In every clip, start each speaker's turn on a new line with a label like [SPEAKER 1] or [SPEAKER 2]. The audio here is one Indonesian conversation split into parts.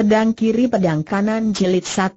[SPEAKER 1] Pedang Kiri Pedang Kanan Jilid 1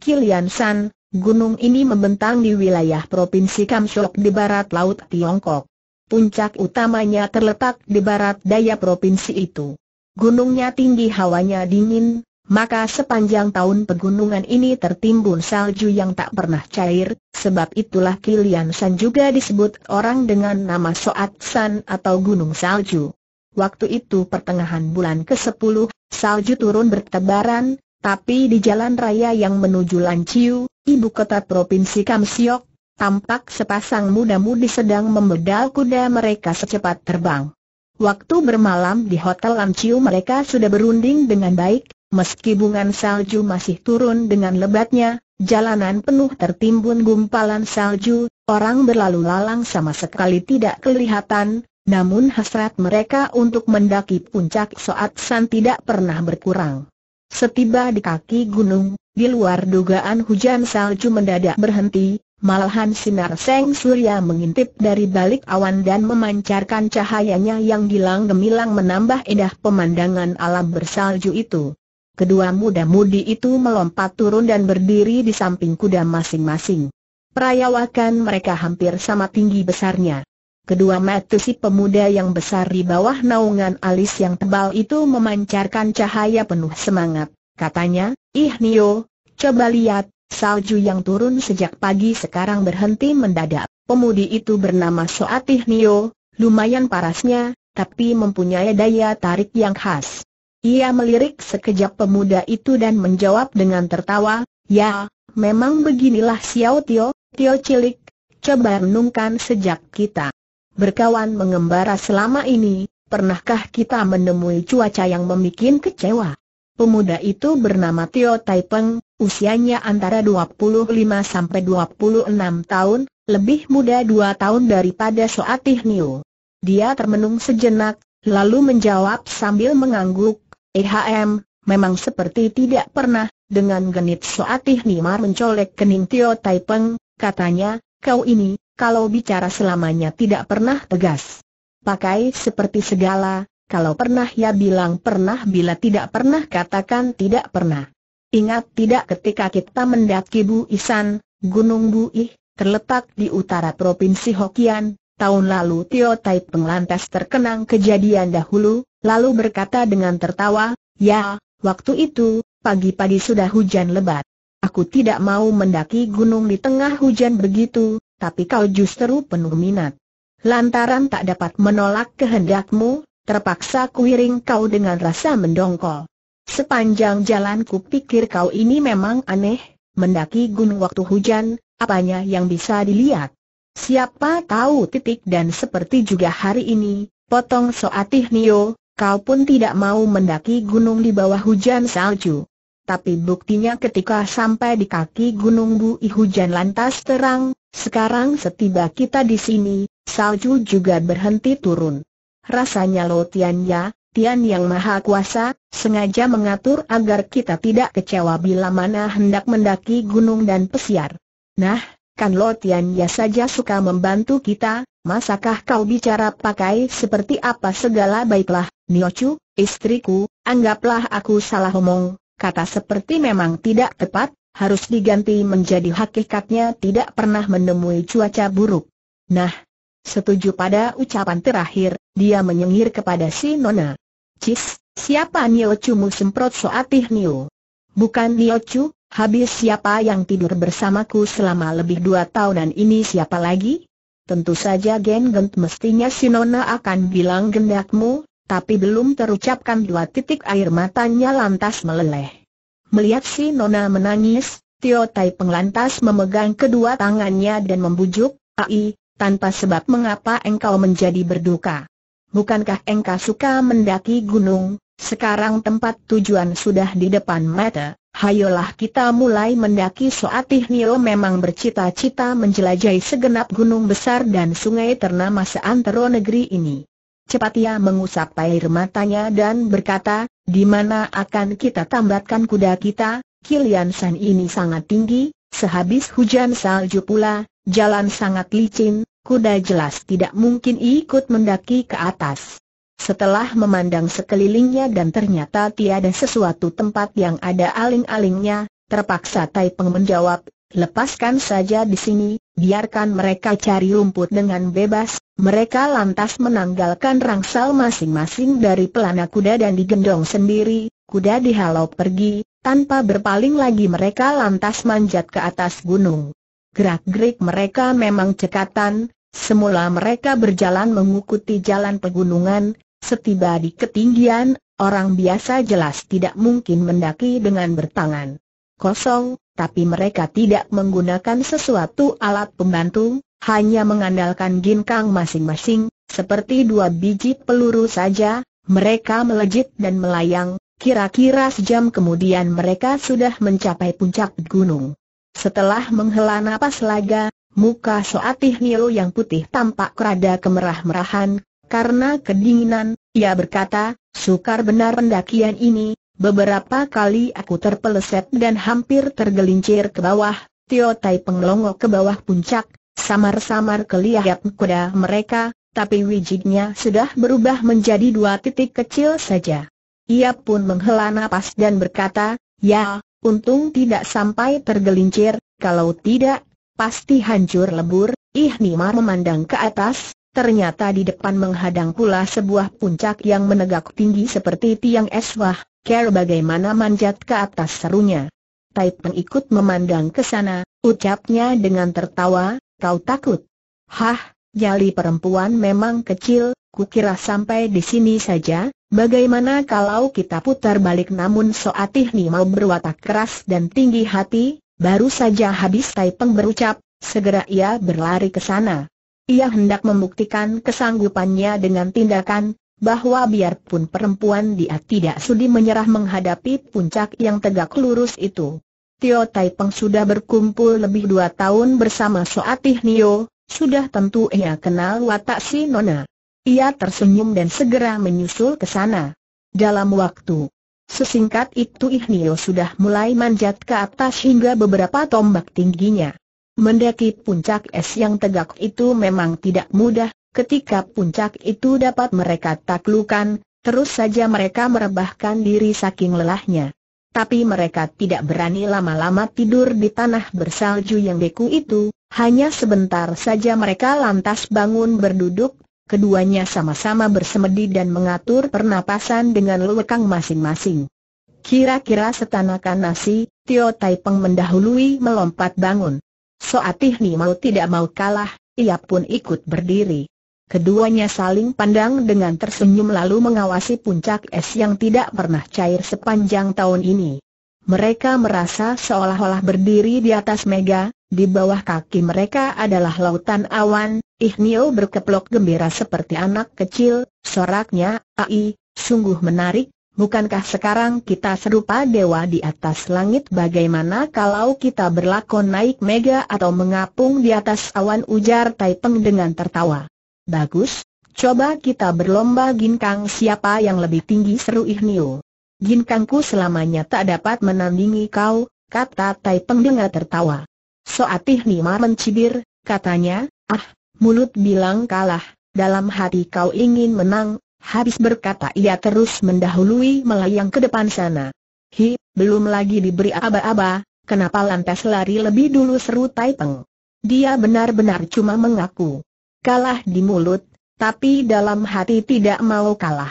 [SPEAKER 1] Kilian San, gunung ini membentang di wilayah Provinsi Kamsok di barat laut Tiongkok. Puncak utamanya terletak di barat daya provinsi itu. Gunungnya tinggi hawanya dingin, maka sepanjang tahun pegunungan ini tertimbun salju yang tak pernah cair, sebab itulah Kilian San juga disebut orang dengan nama Soat San atau Gunung Salju. Waktu itu pertengahan bulan ke-10, salju turun bertebaran, tapi di jalan raya yang menuju Lanciu, ibu kota provinsi Kamsiok, tampak sepasang muda-mudi sedang membedal kuda mereka secepat terbang. Waktu bermalam di Hotel Lanciu mereka sudah berunding dengan baik, meski bunga salju masih turun dengan lebatnya, jalanan penuh tertimbun gumpalan salju, orang berlalu lalang sama sekali tidak kelihatan, namun hasrat mereka untuk mendaki puncak Soat San tidak pernah berkurang. Setiba di kaki gunung, di luar dugaan hujan salju mendadak berhenti, malahan sinar seng surya mengintip dari balik awan dan memancarkan cahayanya yang gilang gemilang menambah indah pemandangan alam bersalju itu. Kedua muda-mudi itu melompat turun dan berdiri di samping kuda masing-masing. Perayawakan mereka hampir sama tinggi besarnya. Kedua mata si pemuda yang besar di bawah naungan alis yang tebal itu memancarkan cahaya penuh semangat. Katanya, Ih Nio, coba lihat, salju yang turun sejak pagi sekarang berhenti mendadak. Pemudi itu bernama Soatih Nio, lumayan parasnya, tapi mempunyai daya tarik yang khas. Ia melirik sekejap pemuda itu dan menjawab dengan tertawa, Ya, memang beginilah Xiao Tio, Tio cilik, coba renungkan sejak kita berkawan mengembara selama ini, pernahkah kita menemui cuaca yang membuat kecewa? Pemuda itu bernama Tio Taipeng, usianya antara 25 sampai 26 tahun, lebih muda 2 tahun daripada Soatih Niu. Dia termenung sejenak, lalu menjawab sambil mengangguk, "Ehm, memang seperti tidak pernah." Dengan genit Soatih Nimar mencolek kening Tio Taipeng, katanya, "Kau ini, kalau bicara selamanya tidak pernah tegas. Pakai seperti segala, kalau pernah ya bilang pernah bila tidak pernah katakan tidak pernah. Ingat tidak ketika kita mendaki Bu Isan, Gunung Buih, terletak di utara Provinsi Hokian, tahun lalu Tio Tai Penglantas terkenang kejadian dahulu, lalu berkata dengan tertawa, Ya, waktu itu, pagi-pagi sudah hujan lebat. Aku tidak mau mendaki gunung di tengah hujan begitu, tapi kau justru penuh minat. Lantaran tak dapat menolak kehendakmu, terpaksa kuiring kau dengan rasa mendongkol. Sepanjang jalan kupikir kau ini memang aneh, mendaki gunung waktu hujan, apanya yang bisa dilihat. Siapa tahu titik dan seperti juga hari ini, potong soatih Nio, kau pun tidak mau mendaki gunung di bawah hujan salju tapi buktinya ketika sampai di kaki Gunung Bui hujan lantas terang, sekarang setiba kita di sini, salju juga berhenti turun. Rasanya Lo Tian Ya, Tian Yang Maha Kuasa, sengaja mengatur agar kita tidak kecewa bila mana hendak mendaki gunung dan pesiar. Nah, kan Lo Tian Ya saja suka membantu kita, masakah kau bicara pakai seperti apa segala baiklah, Niochu, istriku, anggaplah aku salah omong, kata seperti memang tidak tepat, harus diganti menjadi hakikatnya tidak pernah menemui cuaca buruk. Nah, setuju pada ucapan terakhir, dia menyengir kepada si Nona. Cis, siapa Niochu mu semprot soatih Nio? Bukan Chu, habis siapa yang tidur bersamaku selama lebih dua tahunan ini siapa lagi? Tentu saja Gen Gent mestinya si Nona akan bilang gendakmu, tapi belum terucapkan dua titik air matanya lantas meleleh. Melihat si Nona menangis, Tio Tai Peng lantas memegang kedua tangannya dan membujuk, Ai, tanpa sebab mengapa engkau menjadi berduka. Bukankah engkau suka mendaki gunung, sekarang tempat tujuan sudah di depan mata, hayolah kita mulai mendaki Soatih Nio memang bercita-cita menjelajahi segenap gunung besar dan sungai ternama seantero negeri ini. Cepat ia mengusap air matanya dan berkata, di mana akan kita tambatkan kuda kita, Kilian San ini sangat tinggi, sehabis hujan salju pula, jalan sangat licin, kuda jelas tidak mungkin ikut mendaki ke atas. Setelah memandang sekelilingnya dan ternyata tiada sesuatu tempat yang ada aling-alingnya, terpaksa Tai Peng menjawab, Lepaskan saja di sini, biarkan mereka cari rumput dengan bebas, mereka lantas menanggalkan rangsal masing-masing dari pelana kuda dan digendong sendiri, kuda dihalau pergi, tanpa berpaling lagi mereka lantas manjat ke atas gunung. Gerak-gerik mereka memang cekatan, semula mereka berjalan mengikuti jalan pegunungan, setiba di ketinggian, orang biasa jelas tidak mungkin mendaki dengan bertangan kosong, tapi mereka tidak menggunakan sesuatu alat pembantu, hanya mengandalkan ginkang masing-masing, seperti dua biji peluru saja, mereka melejit dan melayang, kira-kira sejam kemudian mereka sudah mencapai puncak gunung. Setelah menghela napas laga, muka Soatih Nio yang putih tampak rada kemerah-merahan, karena kedinginan, ia berkata, sukar benar pendakian ini, Beberapa kali aku terpeleset dan hampir tergelincir ke bawah, Tio Tai penglongo ke bawah puncak, samar-samar kelihatan kuda mereka, tapi wijiknya sudah berubah menjadi dua titik kecil saja. Ia pun menghela nafas dan berkata, ya, untung tidak sampai tergelincir, kalau tidak, pasti hancur lebur, Ih Nima memandang ke atas, ternyata di depan menghadang pula sebuah puncak yang menegak tinggi seperti tiang es Ker bagaimana manjat ke atas serunya. Tai Peng ikut memandang ke sana, ucapnya dengan tertawa, kau takut. Hah, jali perempuan memang kecil, kukira sampai di sini saja, bagaimana kalau kita putar balik namun Soatih Ni mau berwatak keras dan tinggi hati, baru saja habis Tai Peng berucap, segera ia berlari ke sana. Ia hendak membuktikan kesanggupannya dengan tindakan, bahwa biarpun perempuan dia tidak sudi menyerah menghadapi puncak yang tegak lurus itu. Tio Tai Peng sudah berkumpul lebih dua tahun bersama Soatih Nio, sudah tentu ia kenal watak si Nona. Ia tersenyum dan segera menyusul ke sana. Dalam waktu sesingkat itu Nio sudah mulai manjat ke atas hingga beberapa tombak tingginya. Mendaki puncak es yang tegak itu memang tidak mudah, Ketika puncak itu dapat mereka taklukan, terus saja mereka merebahkan diri saking lelahnya. Tapi mereka tidak berani lama-lama tidur di tanah bersalju yang beku itu, hanya sebentar saja mereka lantas bangun berduduk, keduanya sama-sama bersemedi dan mengatur pernapasan dengan lekang masing-masing. Kira-kira setanakan nasi, Tio Tai Peng mendahului melompat bangun. Soatih Ni mau tidak mau kalah, ia pun ikut berdiri. Keduanya saling pandang dengan tersenyum lalu mengawasi puncak es yang tidak pernah cair sepanjang tahun ini. Mereka merasa seolah-olah berdiri di atas mega, di bawah kaki mereka adalah lautan awan, Ihnio berkeplok gembira seperti anak kecil, soraknya, ai, sungguh menarik, bukankah sekarang kita serupa dewa di atas langit bagaimana kalau kita berlakon naik mega atau mengapung di atas awan ujar Taipeng dengan tertawa. Bagus, coba kita berlomba ginkang siapa yang lebih tinggi seru Ihnio. Ginkangku selamanya tak dapat menandingi kau, kata Tai Peng dengan tertawa. Soat Ihnima mencibir, katanya, ah, mulut bilang kalah, dalam hati kau ingin menang, habis berkata ia terus mendahului melayang ke depan sana. Hi, belum lagi diberi aba-aba, kenapa lantas lari lebih dulu seru Tai Peng. Dia benar-benar cuma mengaku kalah di mulut, tapi dalam hati tidak mau kalah.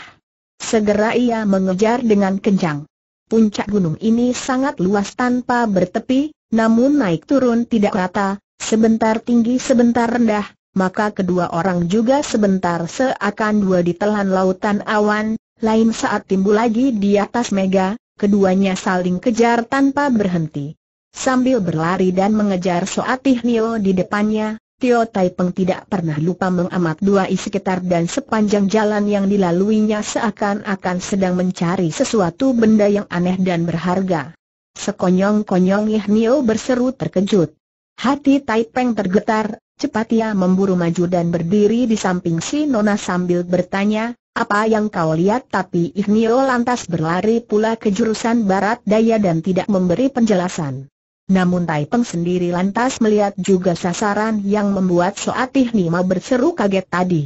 [SPEAKER 1] Segera ia mengejar dengan kencang. Puncak gunung ini sangat luas tanpa bertepi, namun naik turun tidak rata, sebentar tinggi sebentar rendah, maka kedua orang juga sebentar seakan dua ditelan lautan awan, lain saat timbul lagi di atas mega, keduanya saling kejar tanpa berhenti. Sambil berlari dan mengejar Soatih Nio di depannya, Tio Tai Peng tidak pernah lupa mengamat dua isi sekitar dan sepanjang jalan yang dilaluinya seakan-akan sedang mencari sesuatu benda yang aneh dan berharga. Sekonyong-konyong Ih Nio berseru terkejut. Hati Tai Peng tergetar, cepat ia memburu maju dan berdiri di samping si Nona sambil bertanya, apa yang kau lihat tapi Ih Nio lantas berlari pula ke jurusan barat daya dan tidak memberi penjelasan. Namun Tai Peng sendiri lantas melihat juga sasaran yang membuat Soatih Nima berseru kaget tadi.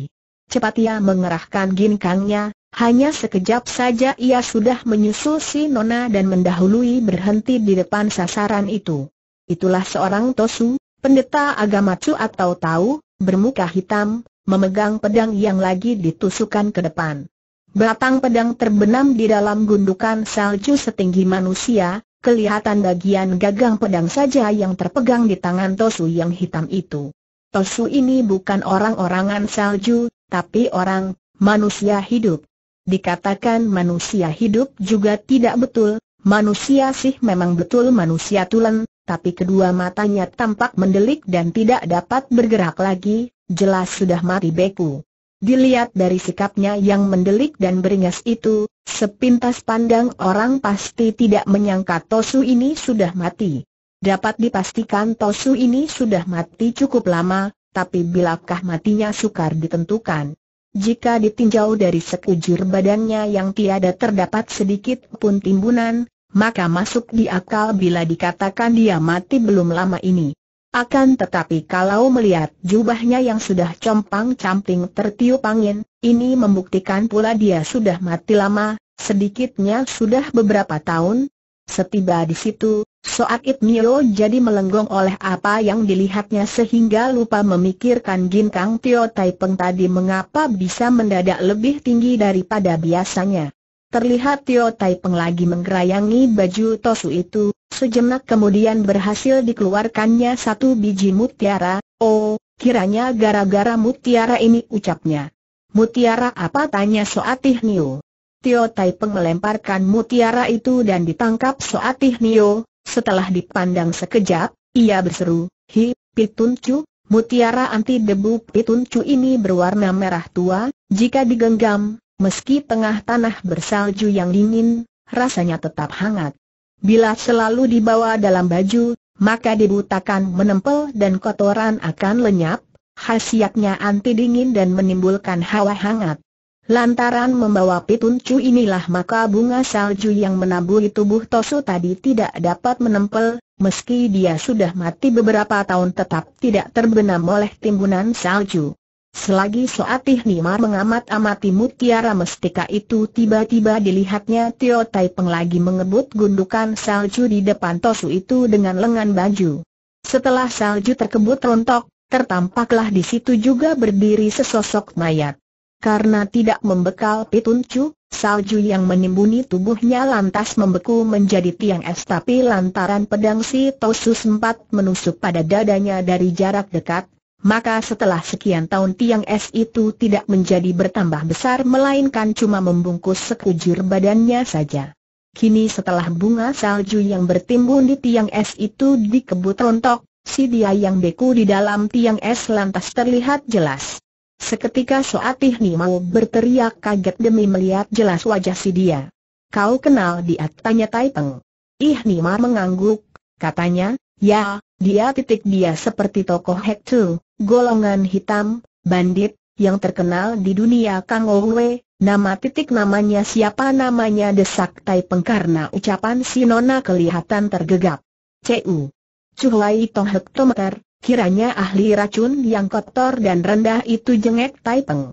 [SPEAKER 1] Cepat ia mengerahkan ginkangnya, hanya sekejap saja ia sudah menyusul si Nona dan mendahului berhenti di depan sasaran itu. Itulah seorang Tosu, pendeta agama Cu atau Tau, bermuka hitam, memegang pedang yang lagi ditusukan ke depan. Batang pedang terbenam di dalam gundukan salju setinggi manusia, kelihatan bagian gagang pedang saja yang terpegang di tangan Tosu yang hitam itu. Tosu ini bukan orang-orangan salju, tapi orang, manusia hidup. Dikatakan manusia hidup juga tidak betul, manusia sih memang betul manusia tulen, tapi kedua matanya tampak mendelik dan tidak dapat bergerak lagi, jelas sudah mati beku. Dilihat dari sikapnya yang mendelik dan beringas itu, sepintas pandang orang pasti tidak menyangka Tosu ini sudah mati. Dapat dipastikan Tosu ini sudah mati cukup lama, tapi bilakah matinya sukar ditentukan. Jika ditinjau dari sekujur badannya yang tiada terdapat sedikit pun timbunan, maka masuk di akal bila dikatakan dia mati belum lama ini. Akan tetapi kalau melihat jubahnya yang sudah compang-camping tertiup angin, ini membuktikan pula dia sudah mati lama, sedikitnya sudah beberapa tahun. Setiba di situ, Soat It Nio jadi melenggong oleh apa yang dilihatnya sehingga lupa memikirkan Ginkang Tio Tai Peng tadi mengapa bisa mendadak lebih tinggi daripada biasanya. Terlihat Tio Tai Peng lagi menggerayangi baju Tosu itu, Sejenak kemudian berhasil dikeluarkannya satu biji mutiara, oh, kiranya gara-gara mutiara ini ucapnya. Mutiara apa tanya Soatih Nio. Tio Tai Peng melemparkan mutiara itu dan ditangkap Soatih Nio, setelah dipandang sekejap, ia berseru, Hi, Pituncu, mutiara anti debu Pituncu ini berwarna merah tua, jika digenggam, meski tengah tanah bersalju yang dingin, rasanya tetap hangat. Bila selalu dibawa dalam baju, maka dibutakan menempel dan kotoran akan lenyap, khasiatnya anti dingin dan menimbulkan hawa hangat. Lantaran membawa pituncu inilah maka bunga salju yang menaburi tubuh Tosu tadi tidak dapat menempel, meski dia sudah mati beberapa tahun tetap tidak terbenam oleh timbunan salju. Selagi Soatih Nimar mengamat-amati mutiara mestika itu tiba-tiba dilihatnya Tio Tai Peng lagi mengebut gundukan salju di depan Tosu itu dengan lengan baju. Setelah salju terkebut rontok, tertampaklah di situ juga berdiri sesosok mayat. Karena tidak membekal pituncu, salju yang menimbuni tubuhnya lantas membeku menjadi tiang es tapi lantaran pedang si Tosu sempat menusuk pada dadanya dari jarak dekat, maka setelah sekian tahun tiang es itu tidak menjadi bertambah besar melainkan cuma membungkus sekujur badannya saja. Kini setelah bunga salju yang bertimbun di tiang es itu dikebut rontok, si dia yang beku di dalam tiang es lantas terlihat jelas. Seketika Soatih Ni mau berteriak kaget demi melihat jelas wajah si dia. Kau kenal dia? tanya Taipeng. Ih Nima mengangguk, katanya, Ya, dia titik dia seperti tokoh Hektu, golongan hitam, bandit, yang terkenal di dunia Kang Owe, nama titik namanya siapa namanya desak Tai Peng karena ucapan si Nona kelihatan tergegap. C.U. Cuhlai Tong Hektometer, kiranya ahli racun yang kotor dan rendah itu jengek Tai Peng.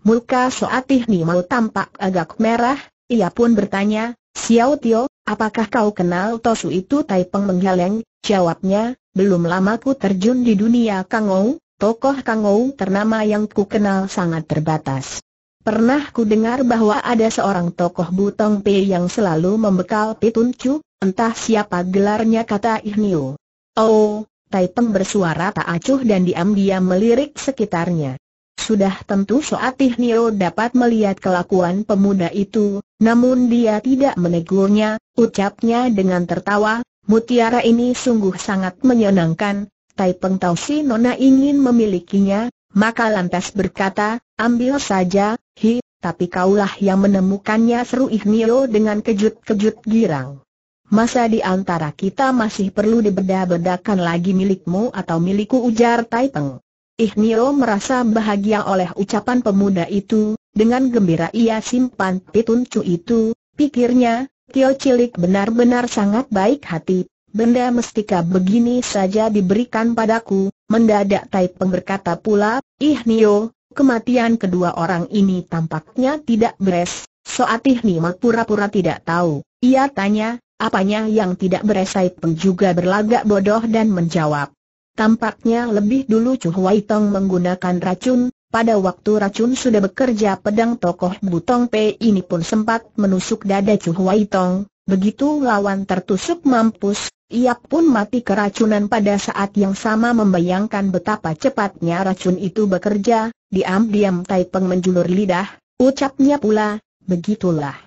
[SPEAKER 1] Mulka Soatih Ni mau tampak agak merah, ia pun bertanya, Xiao Tio, Apakah kau kenal Tosu itu Taipeng menggeleng, jawabnya, belum lama ku terjun di dunia Kangou, tokoh Kangou ternama yang ku kenal sangat terbatas. Pernah ku dengar bahwa ada seorang tokoh Butong Pe yang selalu membekal Pitun Chu, entah siapa gelarnya kata Ihniu. Oh, Taipeng bersuara tak acuh dan diam-diam melirik sekitarnya. Sudah tentu Soatih Nio dapat melihat kelakuan pemuda itu, namun dia tidak menegurnya, ucapnya dengan tertawa, mutiara ini sungguh sangat menyenangkan, Tai Peng Tau Si Nona ingin memilikinya, maka lantas berkata, ambil saja, hi, tapi kaulah yang menemukannya seru Ihnio dengan kejut-kejut girang. Masa di antara kita masih perlu dibeda-bedakan lagi milikmu atau milikku ujar Tai Peng. Ihnio merasa bahagia oleh ucapan pemuda itu, dengan gembira ia simpan cu itu, pikirnya, Tio Cilik benar-benar sangat baik hati, benda mestika begini saja diberikan padaku, mendadak Tai Peng berkata pula, Ihnio, kematian kedua orang ini tampaknya tidak beres, Soat Ihnio pura-pura tidak tahu, ia tanya, apanya yang tidak beres Tai Peng juga berlagak bodoh dan menjawab, Tampaknya lebih dulu Chu Huai Tong menggunakan racun, pada waktu racun sudah bekerja pedang tokoh Butong P ini pun sempat menusuk dada Chu Huai Tong, begitu lawan tertusuk mampus, ia pun mati keracunan pada saat yang sama membayangkan betapa cepatnya racun itu bekerja, diam-diam Tai Peng menjulur lidah, ucapnya pula, begitulah.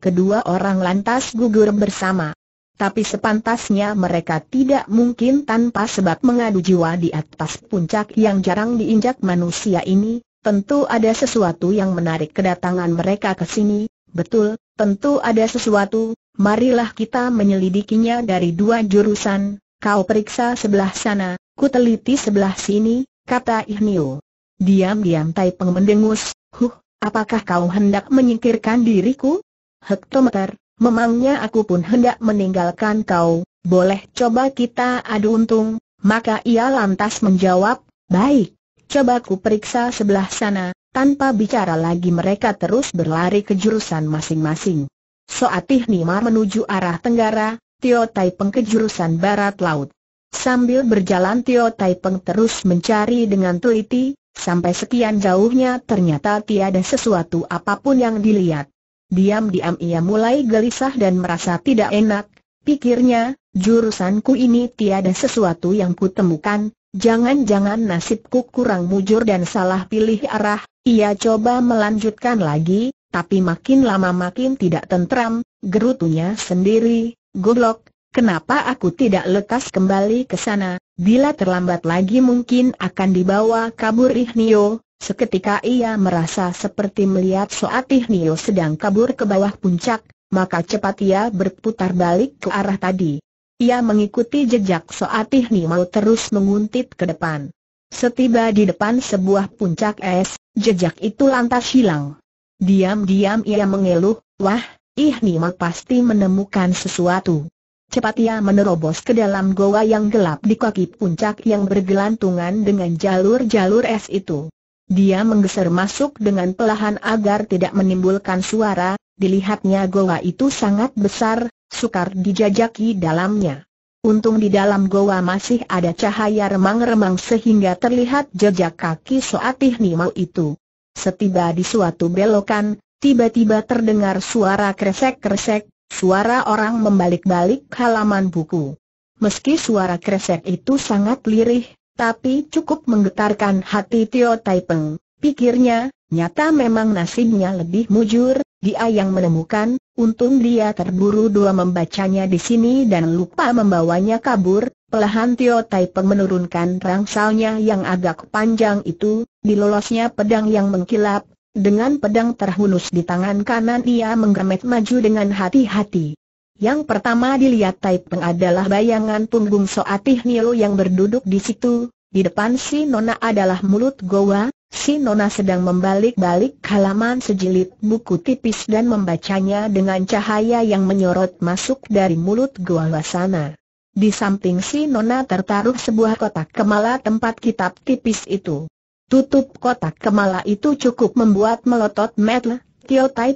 [SPEAKER 1] Kedua orang lantas gugur bersama tapi sepantasnya mereka tidak mungkin tanpa sebab mengadu jiwa di atas puncak yang jarang diinjak manusia ini, tentu ada sesuatu yang menarik kedatangan mereka ke sini, betul, tentu ada sesuatu, marilah kita menyelidikinya dari dua jurusan, kau periksa sebelah sana, ku teliti sebelah sini, kata Ihnio. Diam-diam Tai Peng mendengus, huh, apakah kau hendak menyingkirkan diriku? Hektometer, memangnya aku pun hendak meninggalkan kau, boleh coba kita adu untung, maka ia lantas menjawab, baik, coba ku periksa sebelah sana, tanpa bicara lagi mereka terus berlari ke jurusan masing-masing. Soatih Nima menuju arah tenggara, Tio Tai Peng ke jurusan barat laut. Sambil berjalan Tio Tai Peng terus mencari dengan teliti, sampai sekian jauhnya ternyata tiada sesuatu apapun yang dilihat. Diam-diam ia mulai gelisah dan merasa tidak enak, pikirnya, jurusanku ini tiada sesuatu yang kutemukan, jangan-jangan nasibku kurang mujur dan salah pilih arah, ia coba melanjutkan lagi, tapi makin lama makin tidak tentram, gerutunya sendiri, goblok, Kenapa aku tidak lekas kembali ke sana? Bila terlambat lagi mungkin akan dibawa kabur Ihnio, Seketika ia merasa seperti melihat Soatih Nio sedang kabur ke bawah puncak, maka cepat ia berputar balik ke arah tadi. Ia mengikuti jejak Soatih Nio terus menguntit ke depan. Setiba di depan sebuah puncak es, jejak itu lantas hilang. Diam-diam ia mengeluh, wah, Ih Nio pasti menemukan sesuatu. Cepat ia menerobos ke dalam goa yang gelap di kaki puncak yang bergelantungan dengan jalur-jalur es itu. Dia menggeser masuk dengan pelahan agar tidak menimbulkan suara, dilihatnya goa itu sangat besar, sukar dijajaki dalamnya. Untung di dalam goa masih ada cahaya remang-remang sehingga terlihat jejak kaki Soatih Nimo itu. Setiba di suatu belokan, tiba-tiba terdengar suara kresek-kresek, suara orang membalik-balik halaman buku. Meski suara kresek itu sangat lirih, tapi cukup menggetarkan hati Tio Taipeng. Pikirnya, nyata memang nasibnya lebih mujur, dia yang menemukan, untung dia terburu dua membacanya di sini dan lupa membawanya kabur, Pelahan Tio Taipeng menurunkan rangsalnya yang agak panjang itu, dilolosnya pedang yang mengkilap, dengan pedang terhunus di tangan kanan ia menggemet maju dengan hati-hati. Yang pertama dilihat Tai adalah bayangan punggung Soatih Nilo yang berduduk di situ, di depan si Nona adalah mulut goa, si Nona sedang membalik-balik halaman sejilid buku tipis dan membacanya dengan cahaya yang menyorot masuk dari mulut goa Wasana. Di samping si Nona tertaruh sebuah kotak kemala tempat kitab tipis itu. Tutup kotak kemala itu cukup membuat melotot Matt Tio Tai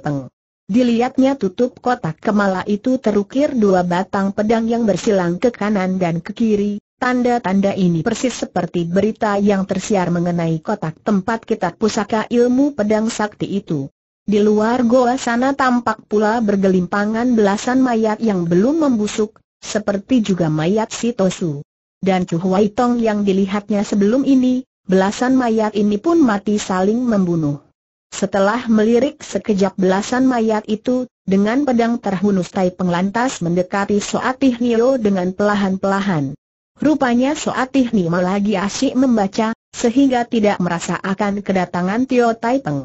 [SPEAKER 1] Dilihatnya tutup kotak kemala itu terukir dua batang pedang yang bersilang ke kanan dan ke kiri, tanda-tanda ini persis seperti berita yang tersiar mengenai kotak tempat kitab pusaka ilmu pedang sakti itu. Di luar goa sana tampak pula bergelimpangan belasan mayat yang belum membusuk, seperti juga mayat si Tosu. Dan Chu Tong yang dilihatnya sebelum ini, belasan mayat ini pun mati saling membunuh. Setelah melirik sekejap belasan mayat itu, dengan pedang terhunus Tai Peng lantas mendekati Soatih Nio dengan pelahan-pelahan. Rupanya Soatih Nio lagi asyik membaca, sehingga tidak merasa akan kedatangan Tio Tai Peng.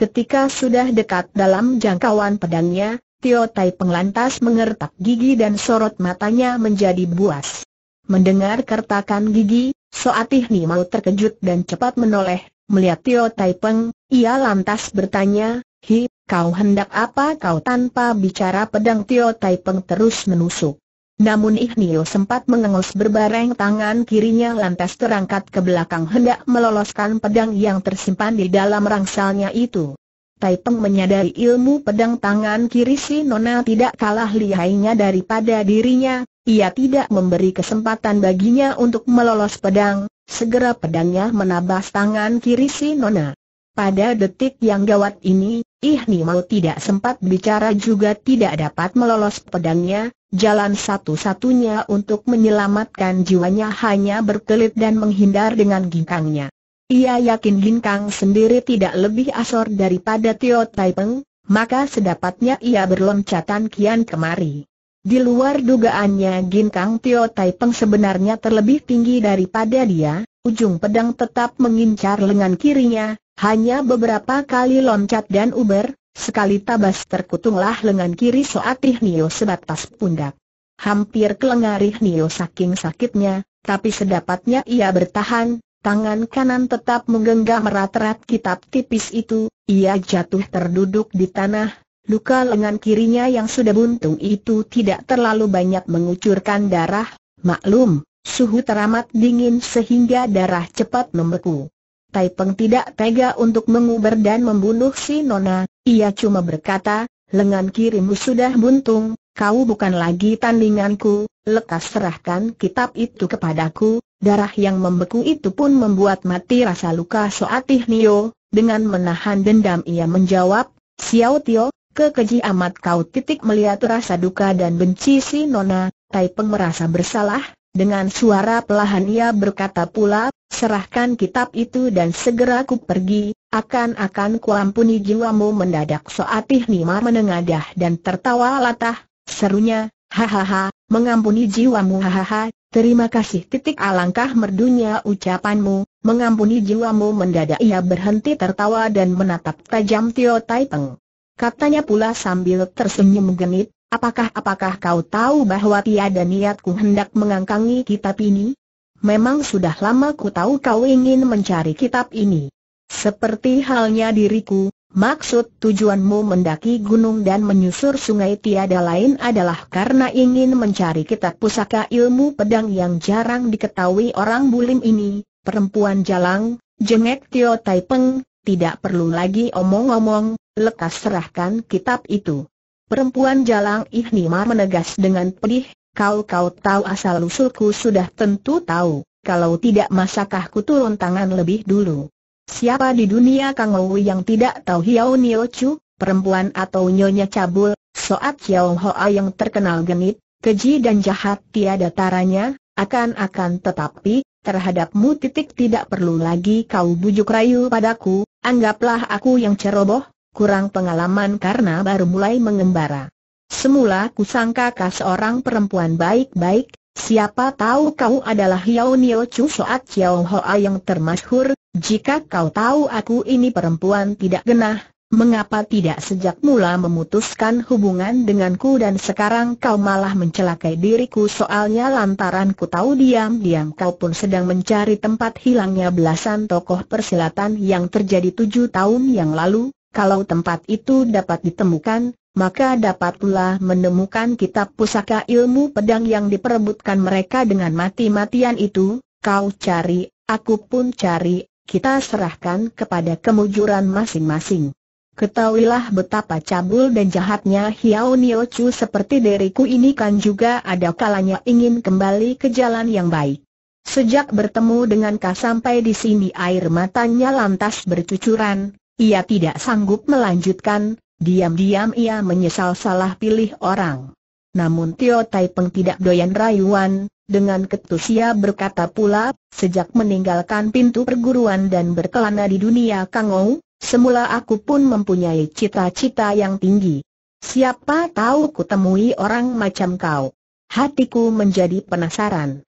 [SPEAKER 1] Ketika sudah dekat dalam jangkauan pedangnya, Tio Tai Peng lantas mengertak gigi dan sorot matanya menjadi buas. Mendengar kertakan gigi, Soatih Nio terkejut dan cepat menoleh Melihat Tio Tai Peng, ia lantas bertanya, Hi, kau hendak apa kau tanpa bicara pedang Tio Tai Peng terus menusuk. Namun Ihnio sempat mengengos berbareng tangan kirinya lantas terangkat ke belakang hendak meloloskan pedang yang tersimpan di dalam rangsalnya itu. Tai Peng menyadari ilmu pedang tangan kiri si Nona tidak kalah lihainya daripada dirinya, ia tidak memberi kesempatan baginya untuk melolos pedang, Segera pedangnya menabas tangan kiri si Nona. Pada detik yang gawat ini, ih Ihni mau tidak sempat bicara juga tidak dapat melolos pedangnya, jalan satu-satunya untuk menyelamatkan jiwanya hanya berkelit dan menghindar dengan ginkangnya. Ia yakin ginkang sendiri tidak lebih asor daripada Tio Taipeng, maka sedapatnya ia berloncatan kian kemari. Di luar dugaannya Ginkang Tio Tai Peng sebenarnya terlebih tinggi daripada dia, ujung pedang tetap mengincar lengan kirinya, hanya beberapa kali loncat dan uber, sekali tabas terkutunglah lengan kiri Soat Ihnio sebatas pundak. Hampir kelengar Ihnio saking sakitnya, tapi sedapatnya ia bertahan, tangan kanan tetap menggenggam rat rat kitab tipis itu, ia jatuh terduduk di tanah, Luka lengan kirinya yang sudah buntung itu tidak terlalu banyak mengucurkan darah, maklum, suhu teramat dingin sehingga darah cepat membeku. Tai Peng tidak tega untuk menguber dan membunuh si Nona, ia cuma berkata, lengan kirimu sudah buntung, kau bukan lagi tandinganku, lekas serahkan kitab itu kepadaku, darah yang membeku itu pun membuat mati rasa luka Soatih Nio, dengan menahan dendam ia menjawab, Xiao Tio, kekeji amat kau titik melihat rasa duka dan benci si Nona, Tai Peng merasa bersalah, dengan suara pelahan ia berkata pula, serahkan kitab itu dan segera ku pergi, akan-akan ku ampuni jiwamu mendadak Soatih Nima menengadah dan tertawa latah, serunya, hahaha, mengampuni jiwamu hahaha, terima kasih titik alangkah merdunya ucapanmu, mengampuni jiwamu mendadak ia berhenti tertawa dan menatap tajam Tio Tai Peng. Katanya pula sambil tersenyum genit, apakah-apakah kau tahu bahwa tiada niatku hendak mengangkangi kitab ini? Memang sudah lama ku tahu kau ingin mencari kitab ini. Seperti halnya diriku, maksud tujuanmu mendaki gunung dan menyusur sungai tiada lain adalah karena ingin mencari kitab pusaka ilmu pedang yang jarang diketahui orang bulim ini, perempuan jalang, jengek Tio Tai Peng, tidak perlu lagi omong-omong, lekas serahkan kitab itu. Perempuan jalang Ihnimar menegas dengan pedih, kau-kau tahu asal-usulku sudah tentu tahu, kalau tidak masakah ku turun tangan lebih dulu. Siapa di dunia Kang Ou yang tidak tahu Hiao Nio Chu, perempuan atau nyonya cabul, soat Hiao Hoa yang terkenal genit, keji dan jahat tiada taranya, akan-akan tetapi, terhadapmu titik tidak perlu lagi kau bujuk rayu padaku, anggaplah aku yang ceroboh, kurang pengalaman karena baru mulai mengembara. Semula kusangka kau seorang perempuan baik-baik, siapa tahu kau adalah Yao Nio Chu Soat Yao Hoa yang termasyhur, jika kau tahu aku ini perempuan tidak genah, mengapa tidak sejak mula memutuskan hubungan denganku dan sekarang kau malah mencelakai diriku soalnya lantaran ku tahu diam-diam kau pun sedang mencari tempat hilangnya belasan tokoh persilatan yang terjadi tujuh tahun yang lalu, kalau tempat itu dapat ditemukan, maka dapat pula menemukan kitab pusaka ilmu pedang yang diperebutkan mereka dengan mati-matian itu, kau cari, aku pun cari, kita serahkan kepada kemujuran masing-masing. Ketahuilah betapa cabul dan jahatnya Hiao Nio seperti diriku ini kan juga ada kalanya ingin kembali ke jalan yang baik. Sejak bertemu dengan Ka sampai di sini air matanya lantas bercucuran, ia tidak sanggup melanjutkan, diam-diam ia menyesal salah pilih orang. Namun Tio Tai Peng tidak doyan rayuan, dengan ketus ia berkata pula, sejak meninggalkan pintu perguruan dan berkelana di dunia Kang Ou, semula aku pun mempunyai cita-cita yang tinggi. Siapa tahu kutemui orang macam kau. Hatiku menjadi penasaran.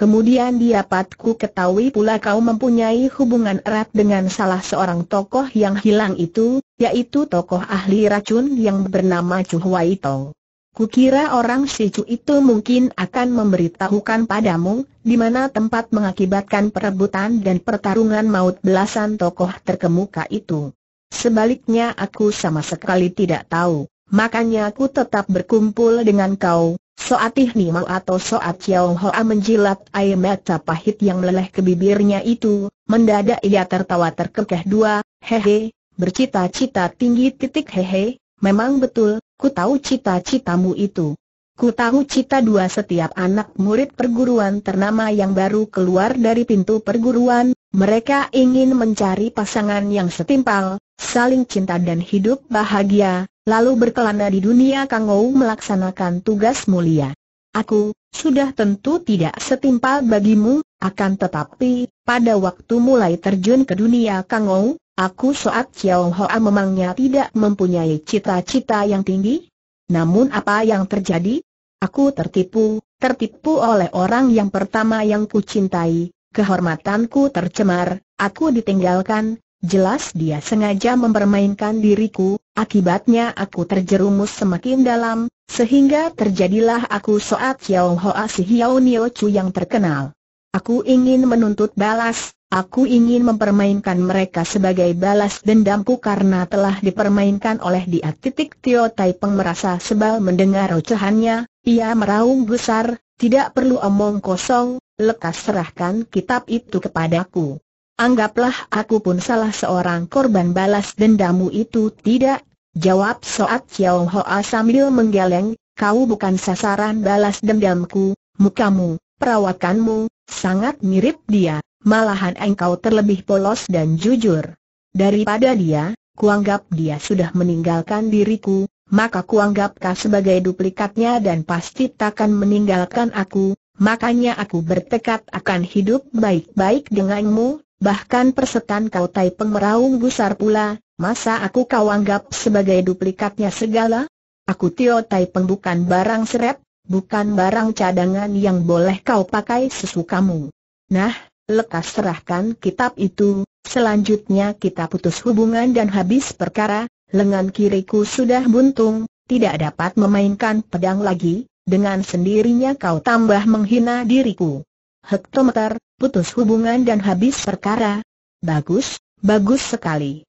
[SPEAKER 1] Kemudian patku ketahui pula kau mempunyai hubungan erat dengan salah seorang tokoh yang hilang itu, yaitu tokoh ahli racun yang bernama Chu Huai Tong. Kukira orang si Chu itu mungkin akan memberitahukan padamu, di mana tempat mengakibatkan perebutan dan pertarungan maut belasan tokoh terkemuka itu. Sebaliknya aku sama sekali tidak tahu, makanya aku tetap berkumpul dengan kau, Soat Ihnima atau Soat Chiao Hoa menjilat air mata pahit yang meleleh ke bibirnya itu, mendadak ia tertawa terkekeh dua, hehe, bercita-cita tinggi titik hehe, memang betul, ku tahu cita-citamu itu. Ku tahu cita dua setiap anak murid perguruan ternama yang baru keluar dari pintu perguruan, mereka ingin mencari pasangan yang setimpal, saling cinta dan hidup bahagia, lalu berkelana di dunia Kangou melaksanakan tugas mulia. Aku, sudah tentu tidak setimpal bagimu, akan tetapi, pada waktu mulai terjun ke dunia Kangou, aku Soat Chiao Hoa memangnya tidak mempunyai cita-cita yang tinggi. Namun apa yang terjadi? Aku tertipu, tertipu oleh orang yang pertama yang kucintai, kehormatanku tercemar, aku ditinggalkan, Jelas dia sengaja mempermainkan diriku, akibatnya aku terjerumus semakin dalam, sehingga terjadilah aku soat Xiao Hoa si Xiao Nio Chu yang terkenal. Aku ingin menuntut balas, aku ingin mempermainkan mereka sebagai balas dendamku karena telah dipermainkan oleh dia. Titik Tio Tai Peng merasa sebal mendengar ocehannya, ia meraung besar, tidak perlu omong kosong, lekas serahkan kitab itu kepadaku. Anggaplah aku pun salah seorang korban balas dendamu itu tidak, jawab Soat Xiao Hoa sambil menggeleng, kau bukan sasaran balas dendamku, mukamu, perawakanmu, sangat mirip dia, malahan engkau terlebih polos dan jujur. Daripada dia, kuanggap dia sudah meninggalkan diriku, maka kuanggap kau sebagai duplikatnya dan pasti takkan meninggalkan aku, makanya aku bertekad akan hidup baik-baik denganmu, Bahkan persetan kau tai pengmeraung gusar pula, masa aku kau anggap sebagai duplikatnya segala? Aku Tio Tai Peng bukan barang serep, bukan barang cadangan yang boleh kau pakai sesukamu. Nah, lekas serahkan kitab itu, selanjutnya kita putus hubungan dan habis perkara, lengan kiriku sudah buntung, tidak dapat memainkan pedang lagi, dengan sendirinya kau tambah menghina diriku. Hektometer, putus hubungan dan habis perkara. Bagus, bagus sekali.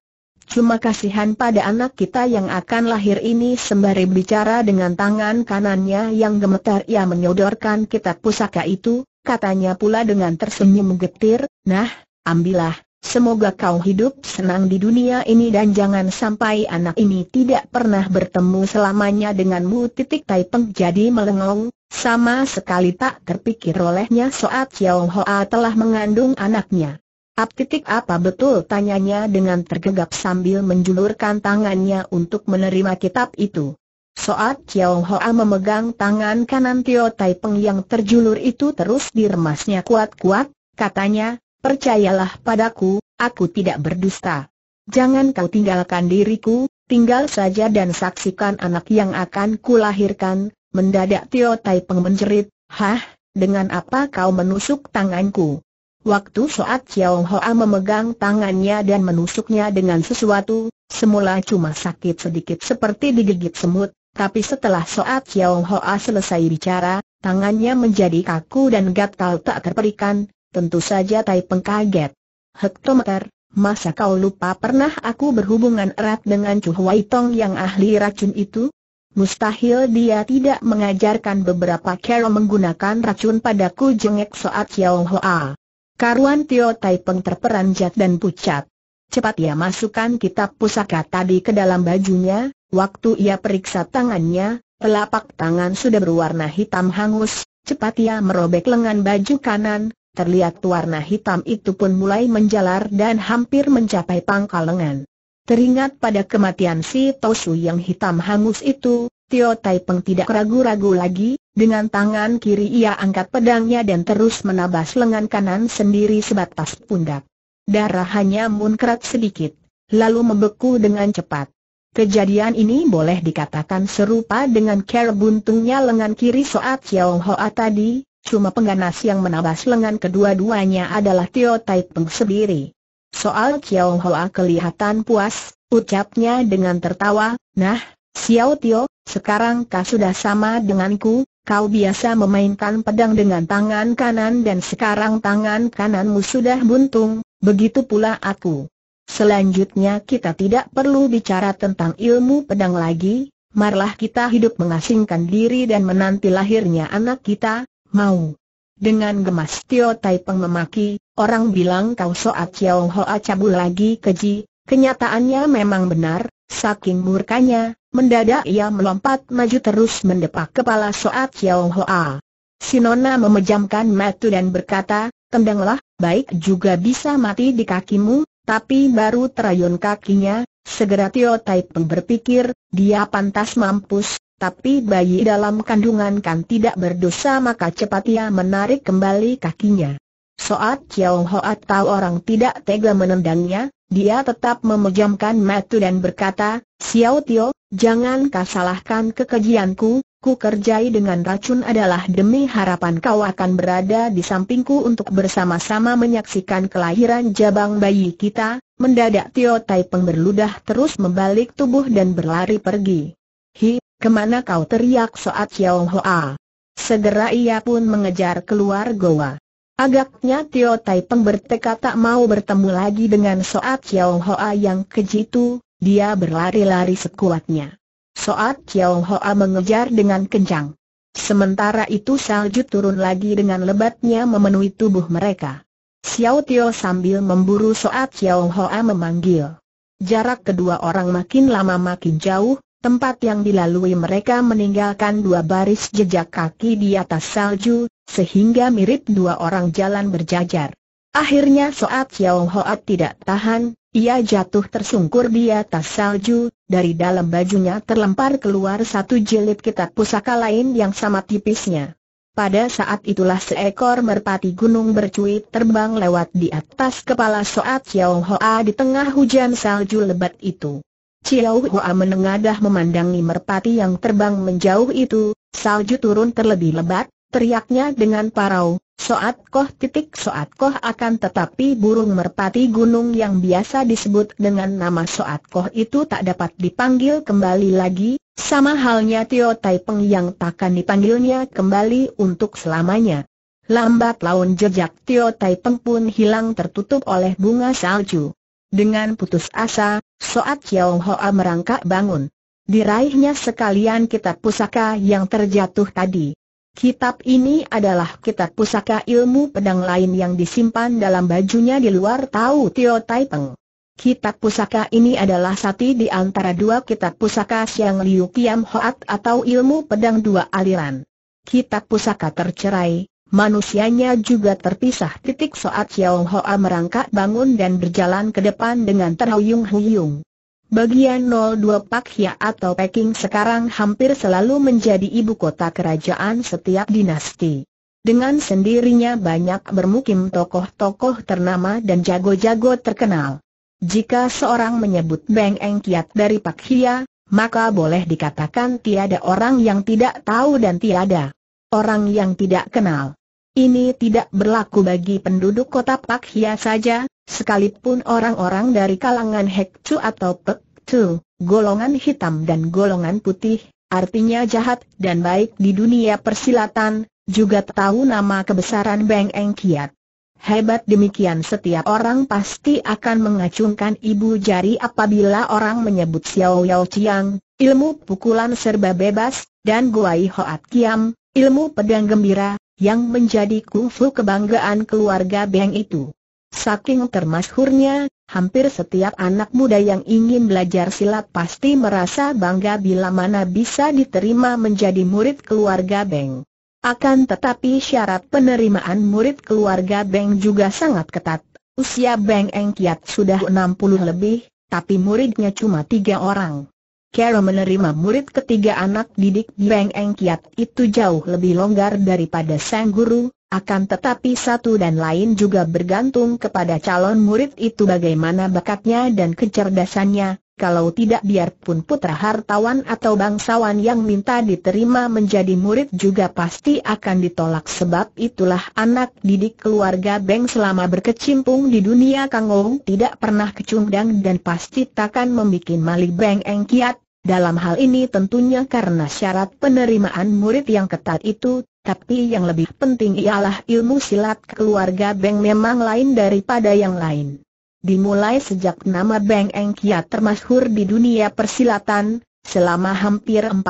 [SPEAKER 1] Cuma kasihan pada anak kita yang akan lahir ini sembari bicara dengan tangan kanannya yang gemetar ia menyodorkan kitab pusaka itu, katanya pula dengan tersenyum getir, nah, ambillah, semoga kau hidup senang di dunia ini dan jangan sampai anak ini tidak pernah bertemu selamanya denganmu titik tai jadi melengong, sama sekali tak terpikir olehnya soal Chiao Hoa telah mengandung anaknya. Ap titik apa betul tanyanya dengan tergegap sambil menjulurkan tangannya untuk menerima kitab itu. Soat Chiao Hoa memegang tangan kanan Tio Tai Peng yang terjulur itu terus diremasnya kuat-kuat, katanya, percayalah padaku, aku tidak berdusta. Jangan kau tinggalkan diriku, tinggal saja dan saksikan anak yang akan kulahirkan, Mendadak Tio Tai Peng menjerit, Hah, dengan apa kau menusuk tanganku? Waktu saat Xiao Hoa memegang tangannya dan menusuknya dengan sesuatu, semula cuma sakit sedikit seperti digigit semut, tapi setelah saat Xiao Hoa selesai bicara, tangannya menjadi kaku dan gatal tak terperikan, tentu saja Tai Peng kaget. Hektometer, masa kau lupa pernah aku berhubungan erat dengan Chu Huaitong yang ahli racun itu? Mustahil dia tidak mengajarkan beberapa cara menggunakan racun padaku jengek Soat Yao Hoa. Karuan Tio Tai Peng terperanjat dan pucat. Cepat ia masukkan kitab pusaka tadi ke dalam bajunya, waktu ia periksa tangannya, telapak tangan sudah berwarna hitam hangus, cepat ia merobek lengan baju kanan, terlihat warna hitam itu pun mulai menjalar dan hampir mencapai pangkal lengan. Teringat pada kematian si Tosu yang hitam hangus itu, Tio Tai Peng tidak ragu-ragu lagi, dengan tangan kiri ia angkat pedangnya dan terus menabas lengan kanan sendiri sebatas pundak. Darah hanya munkrat sedikit, lalu membeku dengan cepat. Kejadian ini boleh dikatakan serupa dengan care buntungnya lengan kiri saat Xiao Hoa tadi, cuma pengganas yang menabas lengan kedua-duanya adalah Tio Tai Peng sendiri. Soal Xiao Hoa kelihatan puas, ucapnya dengan tertawa, nah, Xiao Tio, sekarang kau sudah sama denganku, kau biasa memainkan pedang dengan tangan kanan dan sekarang tangan kananmu sudah buntung, begitu pula aku. Selanjutnya kita tidak perlu bicara tentang ilmu pedang lagi, marilah kita hidup mengasingkan diri dan menanti lahirnya anak kita, mau. Dengan gemas Tio Tai Peng memaki, Orang bilang kau soat Chiao Hoa cabul lagi keji, kenyataannya memang benar, saking murkanya, mendadak ia melompat maju terus mendepak kepala soat Chiao Hoa. Sinona memejamkan mata dan berkata, tendanglah, baik juga bisa mati di kakimu, tapi baru terayun kakinya, segera Tio Tai Peng berpikir, dia pantas mampus, tapi bayi dalam kandungan kan tidak berdosa maka cepat ia menarik kembali kakinya. Soat Kiao Hoat tahu orang tidak tega menendangnya, dia tetap memejamkan mata dan berkata, Xiao Tio, jangan kau salahkan kekejianku, ku kerjai dengan racun adalah demi harapan kau akan berada di sampingku untuk bersama-sama menyaksikan kelahiran jabang bayi kita, mendadak Tio Tai Peng berludah terus membalik tubuh dan berlari pergi. Hi, kemana kau teriak Soat Kiao Hoat? Segera ia pun mengejar keluar goa. Agaknya Tio Tai Peng bertekad tak mau bertemu lagi dengan Soat Chiao Hoa yang keji itu, dia berlari-lari sekuatnya. Soat Chiao Hoa mengejar dengan kencang. Sementara itu salju turun lagi dengan lebatnya memenuhi tubuh mereka. Xiao Tio sambil memburu Soat Chiao Hoa memanggil. Jarak kedua orang makin lama makin jauh, tempat yang dilalui mereka meninggalkan dua baris jejak kaki di atas salju, sehingga mirip dua orang jalan berjajar. Akhirnya saat Xiao Hoat tidak tahan, ia jatuh tersungkur di atas salju, dari dalam bajunya terlempar keluar satu jilid kitab pusaka lain yang sama tipisnya. Pada saat itulah seekor merpati gunung bercuit terbang lewat di atas kepala Soat Xiao Hoa di tengah hujan salju lebat itu. Xiao Hoa menengadah memandangi merpati yang terbang menjauh itu, salju turun terlebih lebat, teriaknya dengan parau, Soat Koh titik Soat Koh akan tetapi burung merpati gunung yang biasa disebut dengan nama Soat Koh itu tak dapat dipanggil kembali lagi, sama halnya Tio Tai Peng yang takkan dipanggilnya kembali untuk selamanya. Lambat laun jejak Tio Tai Peng pun hilang tertutup oleh bunga salju. Dengan putus asa, Soat Chiao Hoa merangkak bangun. Diraihnya sekalian kitab pusaka yang terjatuh tadi. Kitab ini adalah kitab pusaka ilmu pedang lain yang disimpan dalam bajunya di luar Tau Tio Tai Peng. Kitab pusaka ini adalah satu di antara dua kitab pusaka Siang Liu Kiam Hoat atau ilmu pedang dua aliran. Kitab pusaka tercerai, manusianya juga terpisah. Titik saat Xiao Hoa merangkak bangun dan berjalan ke depan dengan terhuyung-huyung. Bagian 02 Pakhia atau Peking sekarang hampir selalu menjadi ibu kota kerajaan setiap dinasti. Dengan sendirinya banyak bermukim tokoh-tokoh ternama dan jago-jago terkenal. Jika seorang menyebut Beng Eng Kiat dari Pakhia, maka boleh dikatakan tiada orang yang tidak tahu dan tiada orang yang tidak kenal. Ini tidak berlaku bagi penduduk kota Pak Hia saja, sekalipun orang-orang dari kalangan Hek Chu atau Pek Chu, golongan hitam dan golongan putih, artinya jahat dan baik di dunia persilatan, juga tahu nama kebesaran Beng Eng Kiat. Hebat demikian setiap orang pasti akan mengacungkan ibu jari apabila orang menyebut Xiao Yao Chiang, ilmu pukulan serba bebas, dan Guai Hoat Kiam, ilmu pedang gembira, yang menjadi kungfu kebanggaan keluarga Beng itu. Saking termasuknya, hampir setiap anak muda yang ingin belajar silat pasti merasa bangga bila mana bisa diterima menjadi murid keluarga Beng. Akan tetapi syarat penerimaan murid keluarga Beng juga sangat ketat. Usia Beng Engkiat sudah 60 lebih, tapi muridnya cuma tiga orang. Kero menerima murid ketiga anak didik Beng Eng Kiat itu jauh lebih longgar daripada sang guru, akan tetapi satu dan lain juga bergantung kepada calon murid itu bagaimana bakatnya dan kecerdasannya, kalau tidak biarpun putra hartawan atau bangsawan yang minta diterima menjadi murid juga pasti akan ditolak sebab itulah anak didik keluarga Beng selama berkecimpung di dunia Kangong tidak pernah kecundang dan pasti takkan membuat malih Beng Engkiat dalam hal ini tentunya karena syarat penerimaan murid yang ketat itu, tapi yang lebih penting ialah ilmu silat keluarga Beng memang lain daripada yang lain. Dimulai sejak nama Beng Eng Kia termasyhur di dunia persilatan, selama hampir 40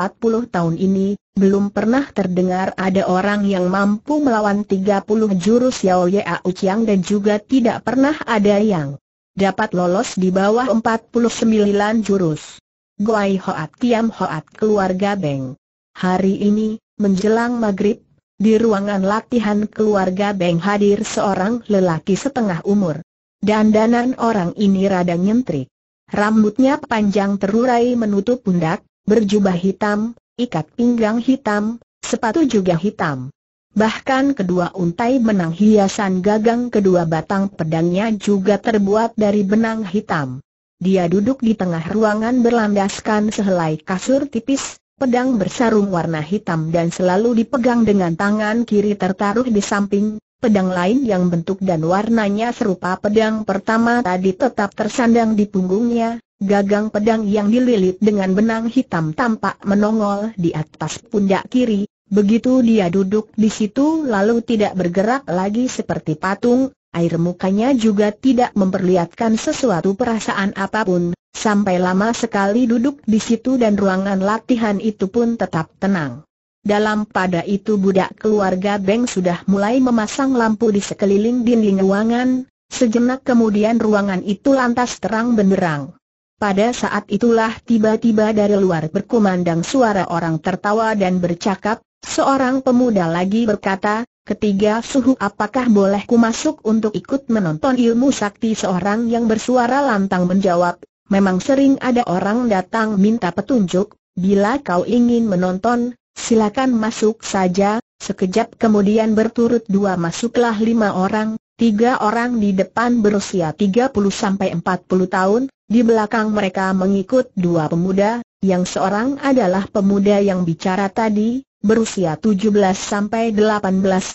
[SPEAKER 1] tahun ini, belum pernah terdengar ada orang yang mampu melawan 30 jurus Yao Yao Chiang dan juga tidak pernah ada yang dapat lolos di bawah 49 jurus. Guai Hoat Tiam Hoat keluarga Beng. Hari ini, menjelang maghrib, di ruangan latihan keluarga Beng hadir seorang lelaki setengah umur. Dandanan orang ini rada nyentrik. Rambutnya panjang terurai menutup pundak, berjubah hitam, ikat pinggang hitam, sepatu juga hitam. Bahkan kedua untai benang hiasan gagang kedua batang pedangnya juga terbuat dari benang hitam. Dia duduk di tengah ruangan berlandaskan sehelai kasur tipis, pedang bersarung warna hitam dan selalu dipegang dengan tangan kiri tertaruh di samping, pedang lain yang bentuk dan warnanya serupa pedang pertama tadi tetap tersandang di punggungnya, gagang pedang yang dililit dengan benang hitam tampak menongol di atas pundak kiri, begitu dia duduk di situ lalu tidak bergerak lagi seperti patung, air mukanya juga tidak memperlihatkan sesuatu perasaan apapun, sampai lama sekali duduk di situ dan ruangan latihan itu pun tetap tenang. Dalam pada itu budak keluarga Beng sudah mulai memasang lampu di sekeliling dinding ruangan, sejenak kemudian ruangan itu lantas terang benderang. Pada saat itulah tiba-tiba dari luar berkumandang suara orang tertawa dan bercakap, seorang pemuda lagi berkata, Ketiga suhu apakah boleh ku masuk untuk ikut menonton ilmu sakti seorang yang bersuara lantang menjawab, memang sering ada orang datang minta petunjuk, bila kau ingin menonton, silakan masuk saja, sekejap kemudian berturut dua masuklah lima orang, tiga orang di depan berusia 30 sampai 40 tahun, di belakang mereka mengikut dua pemuda, yang seorang adalah pemuda yang bicara tadi, berusia 17-18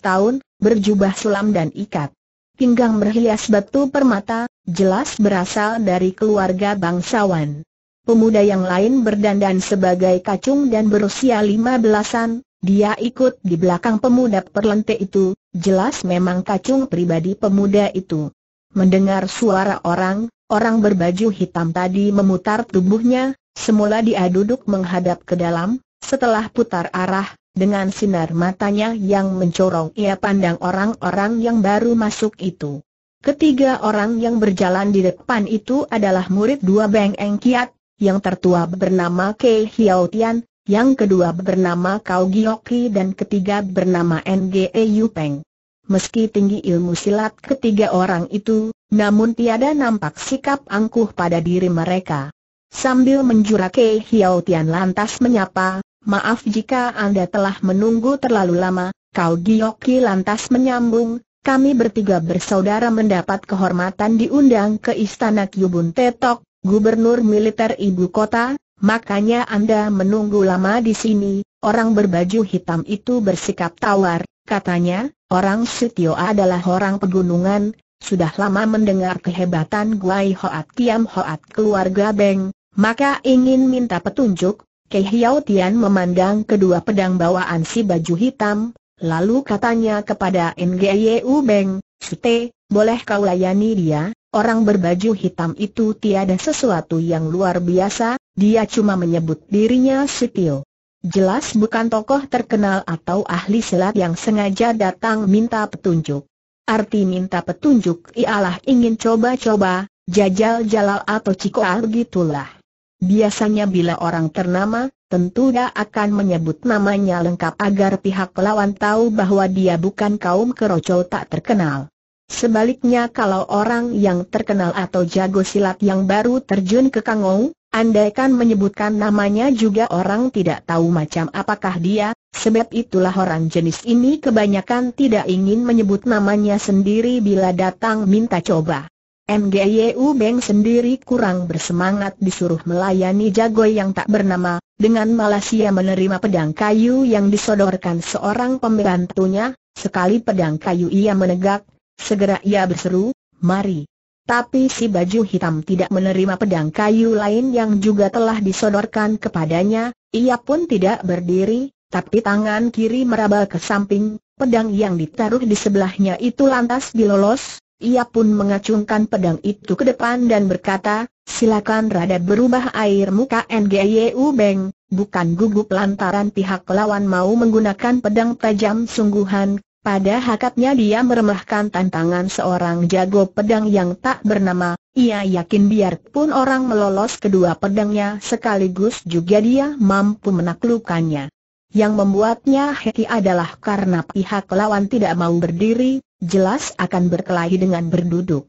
[SPEAKER 1] tahun, berjubah sulam dan ikat. Pinggang berhias batu permata, jelas berasal dari keluarga bangsawan. Pemuda yang lain berdandan sebagai kacung dan berusia lima belasan, dia ikut di belakang pemuda perlente itu, jelas memang kacung pribadi pemuda itu. Mendengar suara orang, orang berbaju hitam tadi memutar tubuhnya, semula dia duduk menghadap ke dalam, setelah putar arah, dengan sinar matanya yang mencorong ia pandang orang-orang yang baru masuk itu. Ketiga orang yang berjalan di depan itu adalah murid dua Beng Eng Kiat, yang tertua bernama Kei Hiao Tian, yang kedua bernama Kau Gioki dan ketiga bernama Nge Peng. Meski tinggi ilmu silat ketiga orang itu, namun tiada nampak sikap angkuh pada diri mereka. Sambil menjura Kei Hiao Tian lantas menyapa, maaf jika Anda telah menunggu terlalu lama, Kau Gioki lantas menyambung, kami bertiga bersaudara mendapat kehormatan diundang ke Istana Kyubun Tetok, Gubernur Militer Ibu Kota, makanya Anda menunggu lama di sini, orang berbaju hitam itu bersikap tawar, katanya, orang Sutio adalah orang pegunungan, sudah lama mendengar kehebatan Guai Hoat Kiam Hoat keluarga Beng, maka ingin minta petunjuk, Kei Hiao Tian memandang kedua pedang bawaan si baju hitam, lalu katanya kepada Ngyu Beng, Sute, boleh kau layani dia, orang berbaju hitam itu tiada sesuatu yang luar biasa, dia cuma menyebut dirinya Sutio. Jelas bukan tokoh terkenal atau ahli selat yang sengaja datang minta petunjuk. Arti minta petunjuk ialah ingin coba-coba, jajal jalal atau cikoal gitulah. Biasanya bila orang ternama, tentu dia akan menyebut namanya lengkap agar pihak lawan tahu bahwa dia bukan kaum kerocol tak terkenal. Sebaliknya kalau orang yang terkenal atau jago silat yang baru terjun ke Kangou, andaikan menyebutkan namanya juga orang tidak tahu macam apakah dia, sebab itulah orang jenis ini kebanyakan tidak ingin menyebut namanya sendiri bila datang minta coba. MGYU e Beng sendiri kurang bersemangat disuruh melayani jago yang tak bernama, dengan malas ia menerima pedang kayu yang disodorkan seorang pembantunya, sekali pedang kayu ia menegak, segera ia berseru, mari. Tapi si baju hitam tidak menerima pedang kayu lain yang juga telah disodorkan kepadanya, ia pun tidak berdiri, tapi tangan kiri meraba ke samping, pedang yang ditaruh di sebelahnya itu lantas dilolos, ia pun mengacungkan pedang itu ke depan dan berkata, silakan rada berubah air muka NGYU Beng, bukan gugup lantaran pihak lawan mau menggunakan pedang tajam sungguhan, pada hakatnya dia meremehkan tantangan seorang jago pedang yang tak bernama, ia yakin biarpun orang melolos kedua pedangnya sekaligus juga dia mampu menaklukkannya. Yang membuatnya heki adalah karena pihak lawan tidak mau berdiri, jelas akan berkelahi dengan berduduk.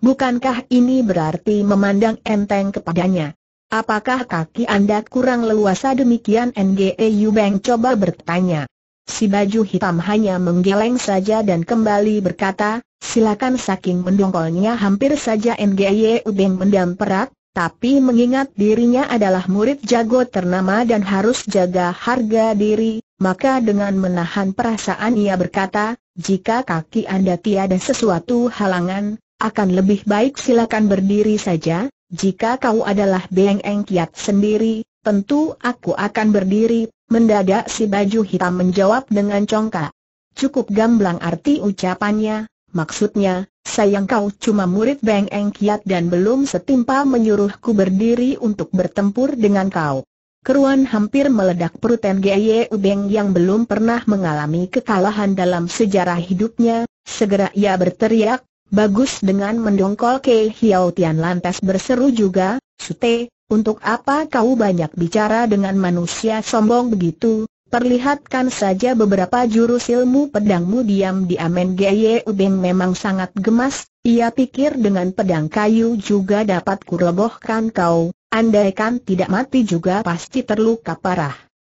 [SPEAKER 1] Bukankah ini berarti memandang enteng kepadanya? Apakah kaki Anda kurang leluasa demikian NGE Yubeng coba bertanya. Si baju hitam hanya menggeleng saja dan kembali berkata, silakan saking mendongkolnya hampir saja NGE Yubeng mendam perak, tapi mengingat dirinya adalah murid jago ternama dan harus jaga harga diri, maka dengan menahan perasaan ia berkata, jika kaki Anda tiada sesuatu halangan, akan lebih baik silakan berdiri saja, jika kau adalah Beng Eng Kiat sendiri, tentu aku akan berdiri, mendadak si baju hitam menjawab dengan congkak. Cukup gamblang arti ucapannya, maksudnya, Sayang kau cuma murid Beng Eng Kiat dan belum setimpal menyuruhku berdiri untuk bertempur dengan kau. Keruan hampir meledak perut Ngye Ubeng yang belum pernah mengalami kekalahan dalam sejarah hidupnya, segera ia berteriak, bagus dengan mendongkol ke Hiao Tian lantas berseru juga, Sute, untuk apa kau banyak bicara dengan manusia sombong begitu, Perlihatkan saja beberapa jurus ilmu pedangmu diam Amen Ngeye Ubeng memang sangat gemas, ia pikir dengan pedang kayu juga dapat kurebohkan kau, andaikan tidak mati juga pasti terluka parah.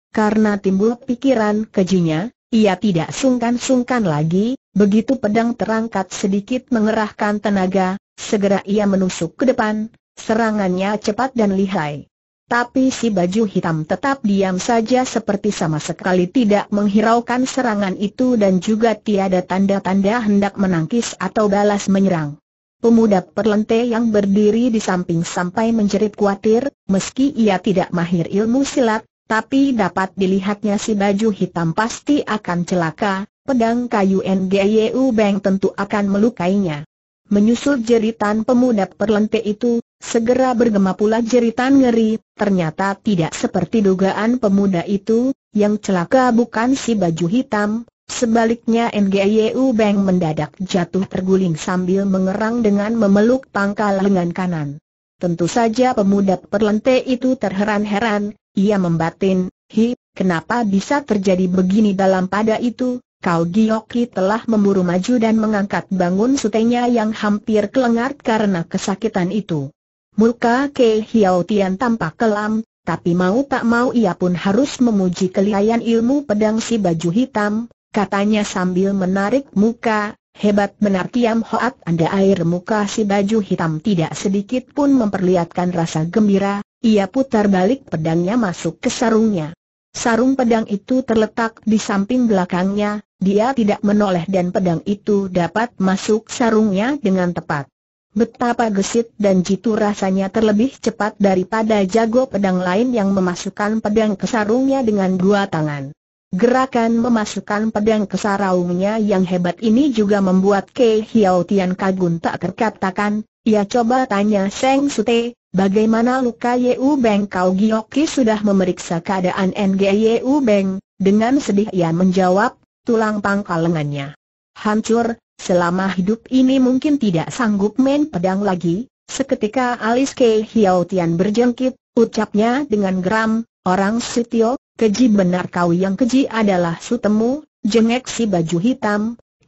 [SPEAKER 1] Karena timbul pikiran kejinya, ia tidak sungkan-sungkan lagi, begitu pedang terangkat sedikit mengerahkan tenaga, segera ia menusuk ke depan, serangannya cepat dan lihai. Tapi si baju hitam tetap diam saja seperti sama sekali tidak menghiraukan serangan itu dan juga tiada tanda-tanda hendak menangkis atau balas menyerang. Pemuda perlente yang berdiri di samping sampai menjerit khawatir, meski ia tidak mahir ilmu silat, tapi dapat dilihatnya si baju hitam pasti akan celaka, pedang kayu NGYU Beng tentu akan melukainya. Menyusul jeritan pemuda perlente itu, Segera bergema pula jeritan ngeri, ternyata tidak seperti dugaan pemuda itu, yang celaka bukan si baju hitam, sebaliknya NGYU Beng mendadak jatuh terguling sambil mengerang dengan memeluk pangkal lengan kanan. Tentu saja pemuda perlente itu terheran-heran, ia membatin, hi, kenapa bisa terjadi begini dalam pada itu, Kau Giyoki telah memburu maju dan mengangkat bangun sutenya yang hampir kelengar karena kesakitan itu. Muka Ke Hiao Tian tampak kelam, tapi mau tak mau ia pun harus memuji kelihayan ilmu pedang si baju hitam, katanya sambil menarik muka, hebat benar Tiam Hoat Anda air muka si baju hitam tidak sedikit pun memperlihatkan rasa gembira, ia putar balik pedangnya masuk ke sarungnya. Sarung pedang itu terletak di samping belakangnya, dia tidak menoleh dan pedang itu dapat masuk sarungnya dengan tepat. Betapa gesit dan jitu rasanya terlebih cepat daripada jago pedang lain yang memasukkan pedang ke sarungnya dengan dua tangan. Gerakan memasukkan pedang ke sarungnya yang hebat ini juga membuat Kei Hiao Tian kagum tak terkatakan. Ia ya coba tanya Seng Sute, bagaimana luka Yeu Beng Kau Gioki sudah memeriksa keadaan NG Yeu Beng, dengan sedih ia menjawab, tulang pangkal lengannya. Hancur, Selama hidup ini mungkin tidak sanggup main pedang lagi. Seketika alis Kei Hiao Tian berjengkit, ucapnya dengan geram, Orang Sutio, keji benar kau yang keji adalah sutemu, jengek si baju hitam.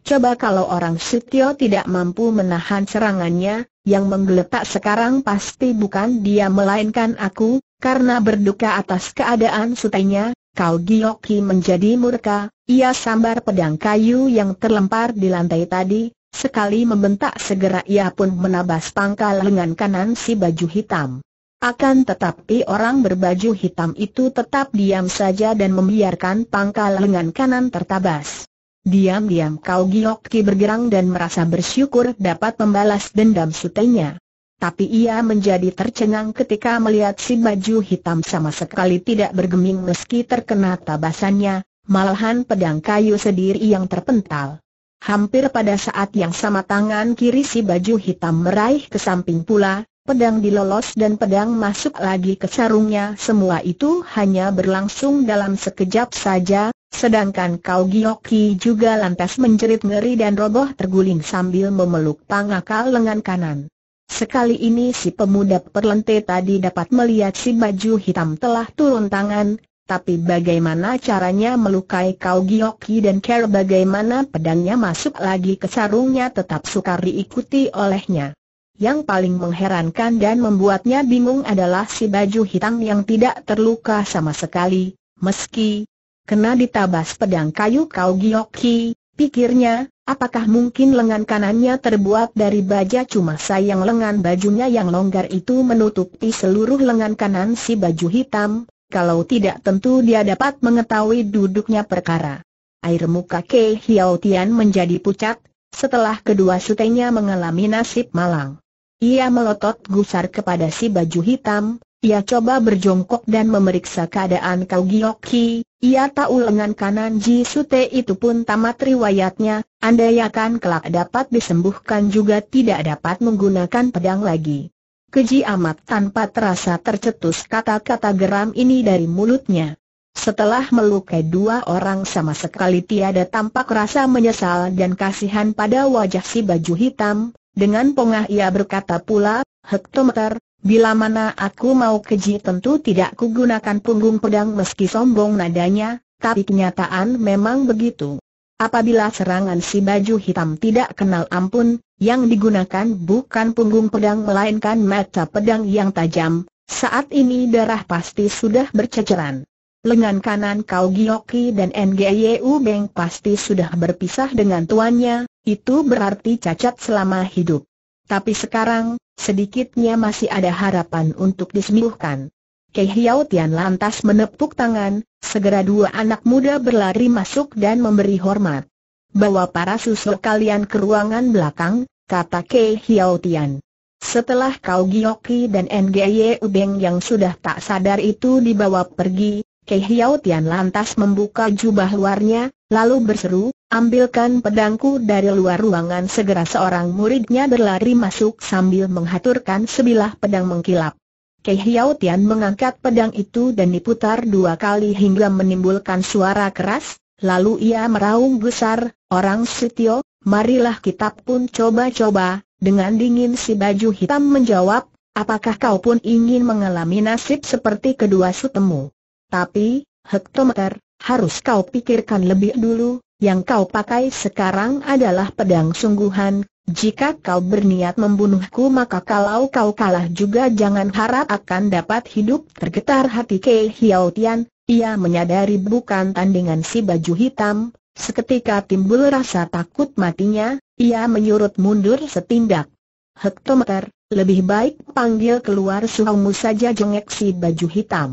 [SPEAKER 1] Coba kalau orang Sutio tidak mampu menahan serangannya, yang menggeletak sekarang pasti bukan dia melainkan aku, karena berduka atas keadaan sutenya, Kau Gioki menjadi murka, ia sambar pedang kayu yang terlempar di lantai tadi, sekali membentak segera ia pun menabas pangkal lengan kanan si baju hitam. Akan tetapi orang berbaju hitam itu tetap diam saja dan membiarkan pangkal lengan kanan tertabas. Diam-diam Kau Gioki bergerang dan merasa bersyukur dapat membalas dendam sutenya tapi ia menjadi tercengang ketika melihat si baju hitam sama sekali tidak bergeming meski terkena tabasannya, malahan pedang kayu sendiri yang terpental. Hampir pada saat yang sama tangan kiri si baju hitam meraih ke samping pula, pedang dilolos dan pedang masuk lagi ke sarungnya. Semua itu hanya berlangsung dalam sekejap saja, sedangkan Kau Gioki juga lantas menjerit ngeri dan roboh terguling sambil memeluk pangakal lengan kanan. Sekali ini si pemuda perlente tadi dapat melihat si baju hitam telah turun tangan, tapi bagaimana caranya melukai Kau Gioki dan Ker bagaimana pedangnya masuk lagi ke sarungnya tetap sukar diikuti olehnya. Yang paling mengherankan dan membuatnya bingung adalah si baju hitam yang tidak terluka sama sekali, meski kena ditabas pedang kayu Kau Gioki, Pikirnya, apakah mungkin lengan kanannya terbuat dari baja cuma sayang lengan bajunya yang longgar itu menutupi seluruh lengan kanan si baju hitam, kalau tidak tentu dia dapat mengetahui duduknya perkara. Air muka Ke Hiautian menjadi pucat, setelah kedua sutenya mengalami nasib malang. Ia melotot gusar kepada si baju hitam, ia coba berjongkok dan memeriksa keadaan Kau Gioki, ia tahu lengan kanan Ji Sute itu pun tamat riwayatnya, andaikan kelak dapat disembuhkan juga tidak dapat menggunakan pedang lagi. Keji amat tanpa terasa tercetus kata-kata geram ini dari mulutnya. Setelah melukai dua orang sama sekali tiada tampak rasa menyesal dan kasihan pada wajah si baju hitam, dengan pongah ia berkata pula, hektometer, Bila mana aku mau keji tentu tidak kugunakan punggung pedang meski sombong nadanya, tapi kenyataan memang begitu. Apabila serangan si baju hitam tidak kenal ampun, yang digunakan bukan punggung pedang melainkan mata pedang yang tajam, saat ini darah pasti sudah berceceran. Lengan kanan Kau Gioki dan NGYU Beng pasti sudah berpisah dengan tuannya, itu berarti cacat selama hidup. Tapi sekarang, sedikitnya masih ada harapan untuk disembuhkan. Kei Hiao Tian lantas menepuk tangan, segera dua anak muda berlari masuk dan memberi hormat. Bawa para susul kalian ke ruangan belakang, kata Kei Hiao Tian. Setelah Kau Gioki dan NGY Ubeng yang sudah tak sadar itu dibawa pergi, Kei Hiao Tian lantas membuka jubah luarnya, lalu berseru, ambilkan pedangku dari luar ruangan segera seorang muridnya berlari masuk sambil menghaturkan sebilah pedang mengkilap. Kei Hiao Tian mengangkat pedang itu dan diputar dua kali hingga menimbulkan suara keras, lalu ia meraung besar, orang sitio, marilah kita pun coba-coba, dengan dingin si baju hitam menjawab, apakah kau pun ingin mengalami nasib seperti kedua sutemu? Tapi, hektometer, harus kau pikirkan lebih dulu, yang kau pakai sekarang adalah pedang sungguhan, jika kau berniat membunuhku maka kalau kau kalah juga jangan harap akan dapat hidup tergetar hati Kei Hiao Tian, ia menyadari bukan tandingan si baju hitam, seketika timbul rasa takut matinya, ia menyurut mundur setindak. Hektometer, lebih baik panggil keluar suhamu saja jengek si baju hitam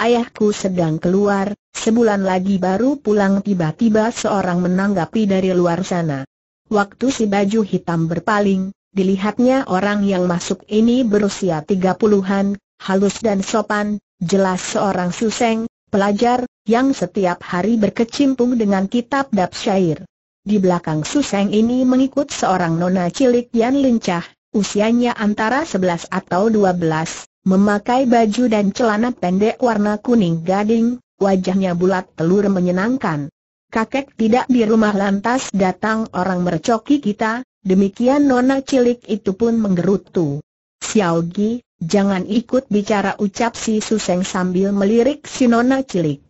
[SPEAKER 1] ayahku sedang keluar, sebulan lagi baru pulang tiba-tiba seorang menanggapi dari luar sana. Waktu si baju hitam berpaling, dilihatnya orang yang masuk ini berusia tiga puluhan, halus dan sopan, jelas seorang suseng, pelajar, yang setiap hari berkecimpung dengan kitab dap syair. Di belakang Suseng ini mengikut seorang nona cilik yang lincah, usianya antara 11 atau 12, Memakai baju dan celana pendek warna kuning gading, wajahnya bulat telur menyenangkan. Kakek tidak di rumah lantas datang orang mercoki kita, demikian nona cilik itu pun menggerutu. Xiaogi, jangan ikut bicara ucap si Suseng sambil melirik si nona cilik.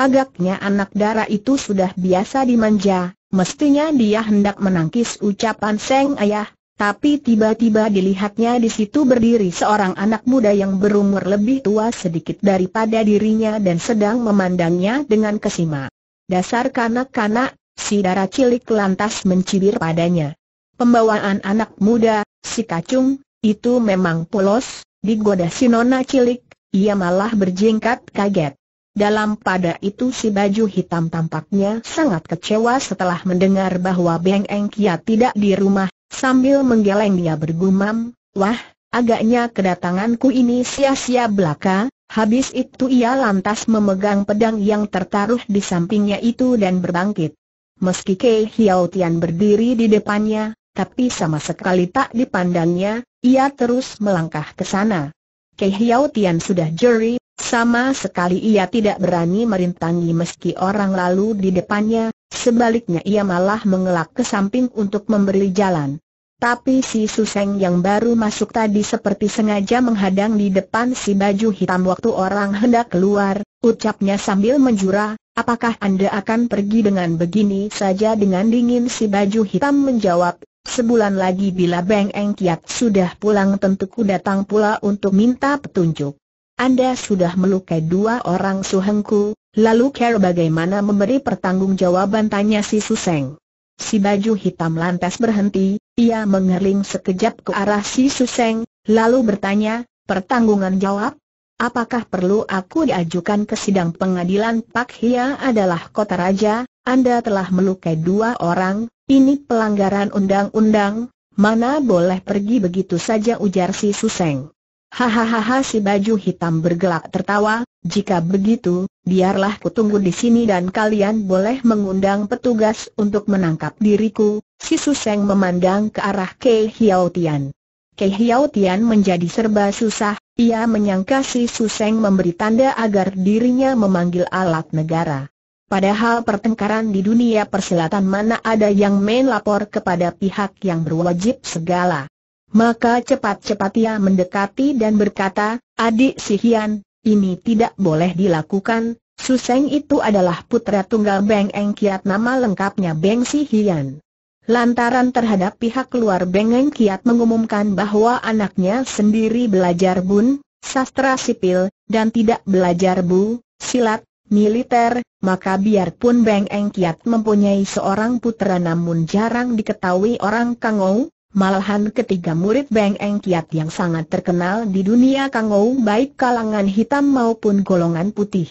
[SPEAKER 1] Agaknya anak darah itu sudah biasa dimanja, mestinya dia hendak menangkis ucapan Seng Ayah, tapi tiba-tiba dilihatnya di situ berdiri seorang anak muda yang berumur lebih tua sedikit daripada dirinya dan sedang memandangnya dengan kesima. Dasar kanak-kanak, si darah cilik lantas mencibir padanya. Pembawaan anak muda, si kacung, itu memang polos, digoda si nona cilik, ia malah berjingkat kaget. Dalam pada itu si baju hitam tampaknya sangat kecewa setelah mendengar bahwa Beng Engkia tidak di rumah Sambil menggeleng dia bergumam, wah, agaknya kedatanganku ini sia-sia belaka, habis itu ia lantas memegang pedang yang tertaruh di sampingnya itu dan berbangkit. Meski Kei Hiao Tian berdiri di depannya, tapi sama sekali tak dipandangnya, ia terus melangkah ke sana. Kei Hiao Tian sudah jeri, sama sekali ia tidak berani merintangi meski orang lalu di depannya, sebaliknya ia malah mengelak ke samping untuk memberi jalan. Tapi si Suseng yang baru masuk tadi seperti sengaja menghadang di depan si baju hitam waktu orang hendak keluar, ucapnya sambil menjura, apakah Anda akan pergi dengan begini saja dengan dingin si baju hitam menjawab, sebulan lagi bila Beng Eng Kiat sudah pulang tentu ku datang pula untuk minta petunjuk. Anda sudah melukai dua orang suhengku, lalu care bagaimana memberi pertanggungjawaban tanya si Suseng. Si baju hitam lantas berhenti, ia mengerling sekejap ke arah si Suseng, lalu bertanya, pertanggungan jawab? Apakah perlu aku diajukan ke sidang pengadilan Pak Hia adalah kota raja, Anda telah melukai dua orang, ini pelanggaran undang-undang, mana boleh pergi begitu saja ujar si Suseng. Hahaha si baju hitam bergelak tertawa, jika begitu, biarlah kutunggu di sini dan kalian boleh mengundang petugas untuk menangkap diriku, si Suseng memandang ke arah Kei Hiao Tian. Kei Hiao Tian menjadi serba susah, ia menyangka si Suseng memberi tanda agar dirinya memanggil alat negara. Padahal pertengkaran di dunia persilatan mana ada yang main lapor kepada pihak yang berwajib segala. Maka cepat-cepat ia mendekati dan berkata, Adik Si Hian. Ini tidak boleh dilakukan, Suseng itu adalah putra tunggal Beng Eng Kiat nama lengkapnya Beng Si Hian. Lantaran terhadap pihak luar Beng Eng Kiat mengumumkan bahwa anaknya sendiri belajar bun, sastra sipil, dan tidak belajar bu, silat, militer, maka biarpun Beng Eng Kiat mempunyai seorang putra namun jarang diketahui orang Kangou, Malahan ketiga murid Beng Eng Kiat yang sangat terkenal di dunia Kangou baik kalangan hitam maupun golongan putih.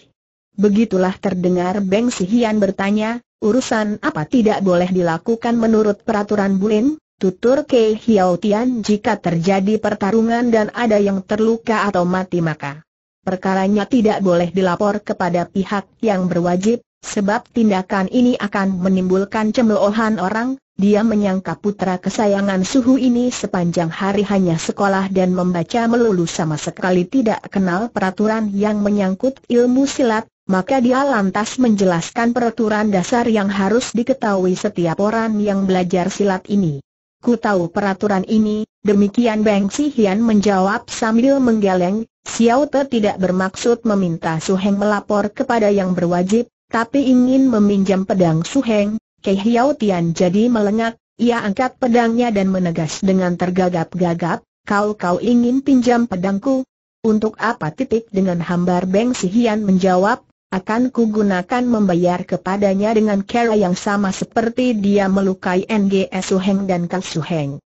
[SPEAKER 1] Begitulah terdengar Beng Sihian bertanya, urusan apa tidak boleh dilakukan menurut peraturan Bulin? Tutur Kei Hiao Tian jika terjadi pertarungan dan ada yang terluka atau mati maka perkaranya tidak boleh dilapor kepada pihak yang berwajib, sebab tindakan ini akan menimbulkan cemoohan orang, dia menyangka putra kesayangan Suhu ini sepanjang hari hanya sekolah dan membaca melulu sama sekali tidak kenal peraturan yang menyangkut ilmu silat, maka dia lantas menjelaskan peraturan dasar yang harus diketahui setiap orang yang belajar silat ini. Ku tahu peraturan ini, demikian Beng Sihian menjawab sambil menggeleng, Xiao Te tidak bermaksud meminta Su Heng melapor kepada yang berwajib, tapi ingin meminjam pedang Su Heng, Kei Hiao Tian jadi melengak, ia angkat pedangnya dan menegas dengan tergagap-gagap, kau kau ingin pinjam pedangku? Untuk apa titik dengan hambar Beng Sihian menjawab, akan kugunakan membayar kepadanya dengan cara yang sama seperti dia melukai NGS Suheng dan Kang Suheng.